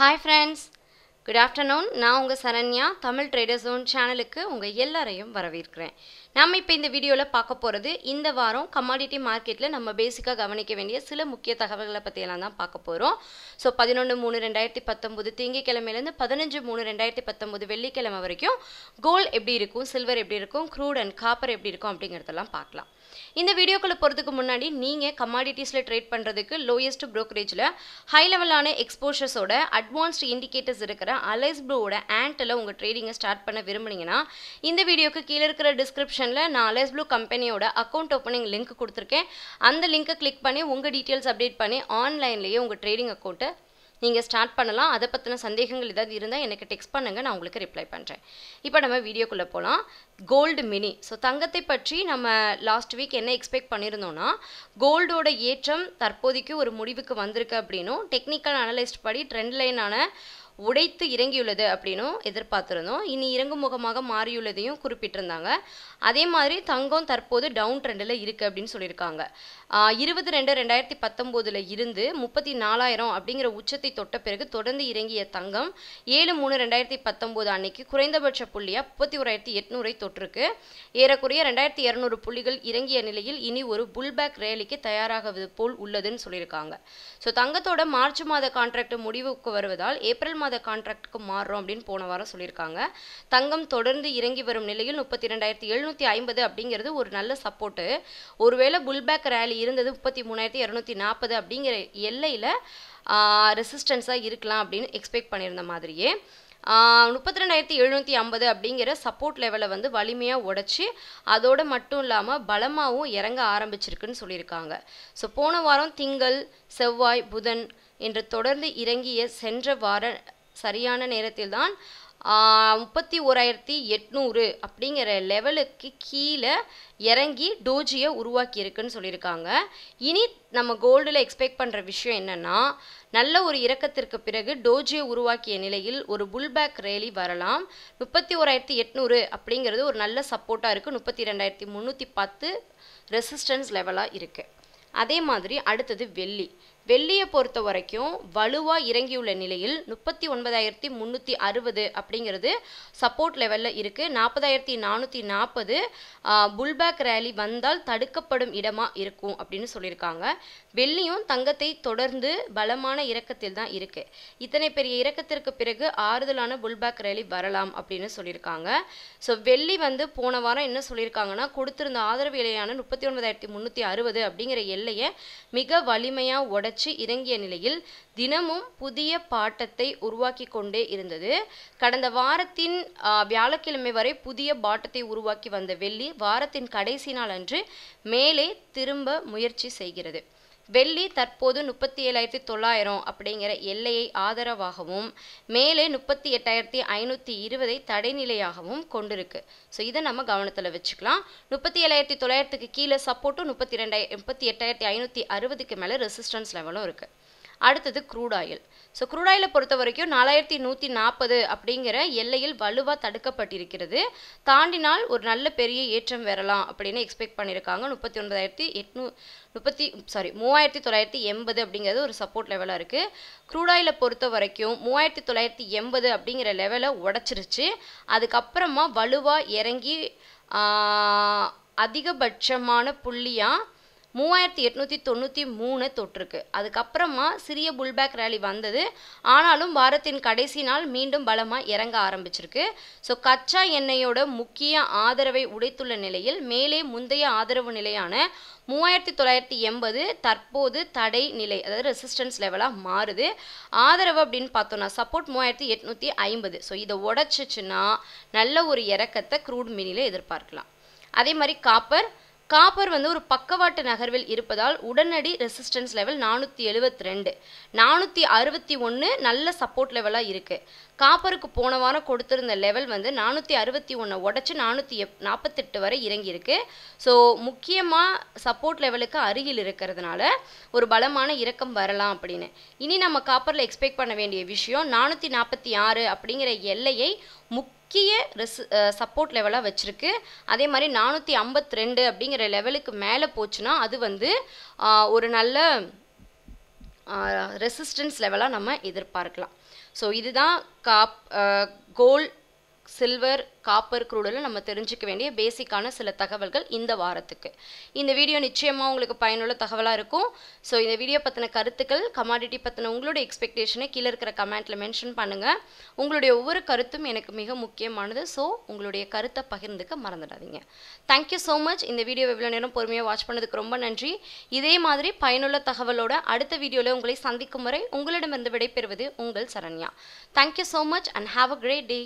hi friends good afternoon நான் உங்கள் Saranya Tamil trader zone சேனலுக்கு உங்கள் எல்லாரையும் வரவேற்கிறேன் நம்ம இப்போ இந்த வீடியோவில் பார்க்க போகிறது இந்த வாரம் கமாடிட்டி மார்க்கெட்டில் நம்ம பேசிக்காக கவனிக்க வேண்டிய சில முக்கிய தகவல்களை பற்றியெல்லாம் தான் பார்க்க போகிறோம் ஸோ பதினொன்று மூணு ரெண்டாயிரத்தி பத்தொம்போது திங்கக்கிழமையிலேருந்து பதினஞ்சு மூணு ரெண்டாயிரத்தி பத்தொம்போது வெள்ளிக்கிழமை வரைக்கும் கோல்டு எப்படி இருக்கும் சில்வர் எப்படி இருக்கும் க்ரூட் அண்ட் காப்பர் எப்படி இருக்கும் அப்படிங்கிறதெல்லாம் பார்க்கலாம் இந்த வீடியோக்குள்ளே போகிறதுக்கு முன்னாடி நீங்கள் கமாடிட்டிஸில் ட்ரேட் பண்ணுறதுக்கு லோயஸ்ட் ப்ரோக்கரேஜில் ஹை லெவலான எக்ஸ்போஷர்ஸோட அட்வான்ஸ்டு இண்டிகேட்டர்ஸ் இருக்கிற அலைஸ் ப்ளூவோட ஆண்டில் உங்கள் ட்ரேடிங்கை ஸ்டார்ட் பண்ண விரும்புனீங்கன்னா இந்த வீடியோக்கு கீழே இருக்கிற டிஸ்கிரிப்ஷன் டிஸ்கிரிப்ஷனில் நான் அலேஸ் ப்ளூ கம்பெனியோட அக்கௌண்ட் ஓப்பனிங் லிங்க் கொடுத்துருக்கேன் அந்த லிங்க்கை கிளிக் பண்ணி உங்கள் டீட்டெயில்ஸ் அப்டேட் பண்ணி ஆன்லைன்லேயே உங்கள் ட்ரேடிங் அக்கௌண்ட்டை நீங்கள் ஸ்டார்ட் பண்ணலாம் அதை பற்றின சந்தேகங்கள் ஏதாவது இருந்தால் எனக்கு டெக்ஸ்ட் பண்ணுங்கள் நான் உங்களுக்கு ரிப்ளை பண்ணுறேன் இப்போ நம்ம வீடியோக்குள்ளே போகலாம் கோல்டு மினி ஸோ தங்கத்தை பற்றி நம்ம லாஸ்ட் வீக் என்ன எக்ஸ்பெக்ட் பண்ணியிருந்தோன்னா கோல்டோட ஏற்றம் தற்போதைக்கு ஒரு முடிவுக்கு வந்திருக்கு அப்படின்னும் டெக்னிக்கல் அனலைஸ்ட் படி ட்ரெண்ட் லைனான உடைத்து இறங்கியுள்ளது அப்படின்னும் எதிர்பார்த்திருந்தோம் இனி இறங்கும் முகமாக மாறியுள்ளதையும் குறிப்பிட்டிருந்தாங்க அதே மாதிரி தங்கம் தற்போது டவுன் ட்ரெண்டில் இருக்குது அப்படின்னு சொல்லியிருக்காங்க இருபது ரெண்டு ரெண்டாயிரத்தி பத்தொம்போதில் இருந்து முப்பத்தி நாலாயிரம் அப்படிங்கிற உச்சத்தை தொட்ட பிறகு தொடர்ந்து இறங்கிய தங்கம் ஏழு மூணு ரெண்டாயிரத்தி பத்தொம்போது அன்னைக்கு குறைந்தபட்ச புள்ளியாக முப்பத்தி ஓராயிரத்தி எட்நூறை தொற்றுருக்கு ஏறக்குறைய ரெண்டாயிரத்தி இரநூறு புள்ளிகள் இறங்கிய நிலையில் இனி ஒரு புல்பேக் ரேலிக்கு தயாராகுவது போல் உள்ளதுன்னு சொல்லியிருக்காங்க ஸோ தங்கத்தோட மார்ச் மாத கான்ட்ராக்ட் முடிவுக்கு வருவதால் ஏப்ரல் மாதம் மாத கான்ட்ராக்டுக்கு மாறுறோம் அப்படின்னு போன வாரம் சொல்லியிருக்காங்க தங்கம் தொடர்ந்து இறங்கி வரும் நிலையில் முப்பத்தி ரெண்டாயிரத்தி எழுநூற்றி ஐம்பது அப்படிங்கிறது ஒரு நல்ல சப்போர்ட்டு ஒருவேளை புல்பேக் ரேலி இருந்தது முப்பத்தி மூணாயிரத்தி இரநூத்தி நாற்பது அப்படிங்கிற எல்லையில் ரெசிஸ்டன்ஸாக இருக்கலாம் அப்படின்னு எக்ஸ்பெக்ட் பண்ணியிருந்த மாதிரியே முப்பத்தி ரெண்டாயிரத்தி எழுநூற்றி ஐம்பது அப்படிங்கிற சப்போர்ட் லெவலை வந்து வலிமையாக உடச்சி அதோடு மட்டும் இல்லாமல் பலமாகவும் இறங்க ஆரம்பிச்சிருக்குன்னு சொல்லியிருக்காங்க ஸோ போன வாரம் திங்கள் செவ்வாய் புதன் என்று தொடர்ந்து இறங்கிய சென்ற வார சரியான நேரத்தில் தான் முப்பத்தி ஓராயிரத்தி எட்நூறு அப்படிங்கிற லெவலுக்கு கீழே இறங்கி டோஜியை உருவாக்கியிருக்குன்னு சொல்லியிருக்காங்க இனி நம்ம கோல்டில் எக்ஸ்பெக்ட் பண்ணுற விஷயம் என்னென்னா நல்ல ஒரு இறக்கத்திற்கு பிறகு டோஜியை உருவாக்கிய நிலையில் ஒரு புல்பேக் ரேலி வரலாம் முப்பத்தி ஓராயிரத்தி எட்நூறு அப்படிங்கிறது ஒரு நல்ல சப்போர்ட்டாக இருக்குது முப்பத்தி ரெண்டாயிரத்தி முந்நூற்றி பத்து ரெசிஸ்டன்ஸ் லெவலாக இருக்குது அதே மாதிரி அடுத்தது வெள்ளி வெள்ளியை பொறுத்த வரைக்கும் வலுவாக இறங்கியுள்ள நிலையில் முப்பத்தி ஒன்பதாயிரத்தி முந்நூற்றி அறுபது அப்படிங்கிறது சப்போர்ட் லெவலில் இருக்குது நாற்பதாயிரத்தி நானூற்றி நாற்பது புல்பேக் ரேலி வந்தால் தடுக்கப்படும் இடமாக இருக்கும் அப்படின்னு சொல்லியிருக்காங்க வெள்ளியும் தங்கத்தை தொடர்ந்து பலமான இறக்கத்தில் தான் இருக்குது இத்தனை பெரிய இறக்கத்திற்கு பிறகு ஆறுதலான புல்பேக் ரேலி வரலாம் அப்படின்னு சொல்லியிருக்காங்க ஸோ வெள்ளி வந்து போன வாரம் என்ன சொல்லியிருக்காங்கன்னா கொடுத்திருந்த ஆதரவு இலையான முப்பத்தி ஒன்பதாயிரத்தி முந்நூற்றி அறுபது அப்படிங்கிற எல்லையை மிக வலிமையாக உடச்சு வளர்ச்சி இறங்கிய நிலையில் தினமும் புதிய பாட்டத்தை உருவாக்கி கொண்டே இருந்தது கடந்த வாரத்தின் வியாழக்கிழமை வரை புதிய பாட்டத்தை உருவாக்கி வந்த வெள்ளி வாரத்தின் கடைசி நாள் அன்று மேலே திரும்ப முயற்சி செய்கிறது வெள்ளி தற்போது முப்பத்தி ஏழாயிரத்தி தொள்ளாயிரம் அப்படிங்கிற எல்லையை ஆதரவாகவும் மேலே முப்பத்தி எட்டாயிரத்தி ஐநூற்றி இருபதை தடைநிலையாகவும் கொண்டிருக்கு ஸோ இதை நம்ம கவனத்தில் வச்சுக்கலாம் முப்பத்தி ஏழாயிரத்தி தொள்ளாயிரத்துக்கு கீழே சப்போர்ட்டும் முப்பத்தி ரெண்டாயிரம் முப்பத்தி எட்டாயிரத்தி ஐநூற்றி அறுபதுக்கு மேலே ரெசிஸ்டன்ஸ் லெவலும் இருக்குது அடுத்தது க்ரூட் ஆயில் ஸோ க்ரூட் ஆயிலை பொறுத்த வரைக்கும் நாலாயிரத்தி நூற்றி நாற்பது அப்படிங்கிற எல்லையில் வலுவாக தடுக்கப்பட்டிருக்கிறது தாண்டினால் ஒரு நல்ல பெரிய ஏற்றம் வரலாம் அப்படின்னு எக்ஸ்பெக்ட் பண்ணியிருக்காங்க முப்பத்தி ஒன்பதாயிரத்தி எட்நூ முப்பத்தி சாரி மூவாயிரத்தி தொள்ளாயிரத்தி எண்பது அப்படிங்கிறது ஒரு சப்போர்ட் லெவலாக இருக்குது க்ரூட் ஆயிலை பொறுத்த வரைக்கும் மூவாயிரத்தி தொள்ளாயிரத்தி எண்பது அப்படிங்கிற லெவலை உடச்சிருச்சு அதுக்கப்புறமா வலுவாக இறங்கி அதிகபட்சமான புள்ளியாக மூவாயிரத்தி எட்நூற்றி தொண்ணூற்றி மூணு தொற்றுக்கு அதுக்கப்புறமா சிறிய புல்பேக் ரேலி வந்தது ஆனாலும் வாரத்தின் கடைசி நாள் மீண்டும் பலமாக இறங்க ஆரம்பிச்சிருக்கு ஸோ கச்சா எண்ணெயோட முக்கிய ஆதரவை உடைத்துள்ள நிலையில் மேலே முந்தைய ஆதரவு நிலையான மூவாயிரத்தி தொள்ளாயிரத்தி எண்பது தற்போது தடை நிலை அதாவது ரெசிஸ்டன்ஸ் லெவலாக மாறுது ஆதரவு அப்படின்னு பார்த்தோன்னா சப்போர்ட் மூவாயிரத்தி எட்நூற்றி ஐம்பது ஸோ இதை உடச்சிச்சுன்னா நல்ல ஒரு இறக்கத்தை க்ரூட் மினியில் எதிர்பார்க்கலாம் அதே மாதிரி காப்பர் காப்பர் வந்து ஒரு பக்கவாட்டு நகர்வில் இருப்பதால் உடனடி ரெசிஸ்டன்ஸ் லெவல் நானூற்றி எழுபத்தி ரெண்டு நானூற்றி அறுபத்தி ஒன்று நல்ல சப்போர்ட் லெவலாக இருக்குது காப்பருக்கு போன வாரம் கொடுத்துருந்த லெவல் வந்து நானூற்றி அறுபத்தி ஒன்று உடச்சி நானூற்றி எப் நாற்பத்தெட்டு வரை இறங்கியிருக்கு ஸோ முக்கியமாக சப்போர்ட் லெவலுக்கு அருகில் இருக்கிறதுனால ஒரு பலமான இறக்கம் வரலாம் அப்படின்னு இனி நம்ம காப்பரில் எக்ஸ்பெக்ட் பண்ண வேண்டிய விஷயம் நானூற்றி நாற்பத்தி ஆறு அப்படிங்கிற எல்லையை முக் முக்கிய ரெஸ் சப்போர்ட் லெவலாக வச்சுருக்கு அதே மாதிரி நானூற்றி ஐம்பத்தி ரெண்டு அப்படிங்கிற லெவலுக்கு மேலே போச்சுன்னா அது வந்து ஒரு நல்ல ரெசிஸ்டன்ஸ் லெவலாக நம்ம எதிர்பார்க்கலாம் ஸோ இதுதான் காப் கோல்ட் சில்வர் காப்பர் குரூடில் நம்ம தெரிஞ்சுக்க வேண்டிய பேசிக்கான சில தகவல்கள் இந்த வாரத்துக்கு இந்த வீடியோ நிச்சயமாக உங்களுக்கு பயனுள்ள தகவலாக இருக்கும் ஸோ இந்த வீடியோ பற்றின கருத்துக்கள் கமாடிட்டி பற்றின உங்களோட எக்ஸ்பெக்டேஷனை கீழே இருக்கிற கமெண்ட்டில் மென்ஷன் பண்ணுங்கள் உங்களுடைய ஒவ்வொரு கருத்தும் எனக்கு மிக முக்கியமானது ஸோ உங்களுடைய கருத்தை பகிர்ந்துக்க மறந்துடாதீங்க தேங்க்யூ ஸோ மச் இந்த வீடியோ எவ்வளோ நேரம் பொறுமையாக வாட்ச் பண்ணதுக்கு ரொம்ப நன்றி இதே மாதிரி பயனுள்ள தகவலோட அடுத்த வீடியோவில் உங்களை சந்திக்கும் வரை உங்களிடமிருந்து விடைபெறுவது உங்கள் Saranya thank you so much and have a great day